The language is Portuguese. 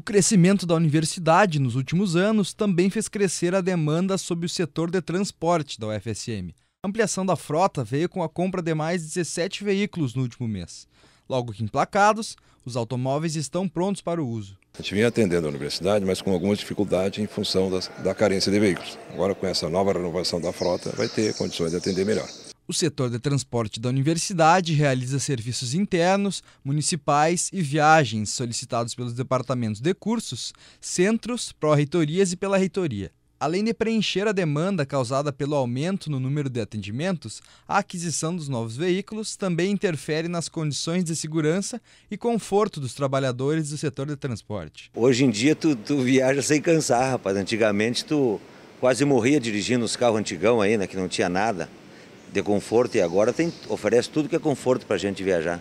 O crescimento da universidade nos últimos anos também fez crescer a demanda sobre o setor de transporte da UFSM. A ampliação da frota veio com a compra de mais 17 veículos no último mês. Logo que emplacados, os automóveis estão prontos para o uso. A gente vinha atendendo a universidade, mas com algumas dificuldades em função da carência de veículos. Agora, com essa nova renovação da frota, vai ter condições de atender melhor. O setor de transporte da universidade realiza serviços internos, municipais e viagens solicitados pelos departamentos de cursos, centros, pró-reitorias e pela reitoria. Além de preencher a demanda causada pelo aumento no número de atendimentos, a aquisição dos novos veículos também interfere nas condições de segurança e conforto dos trabalhadores do setor de transporte. Hoje em dia tu, tu viaja sem cansar, rapaz. Antigamente tu quase morria dirigindo os carros antigão aí, né, que não tinha nada de conforto e agora tem, oferece tudo que é conforto para a gente viajar.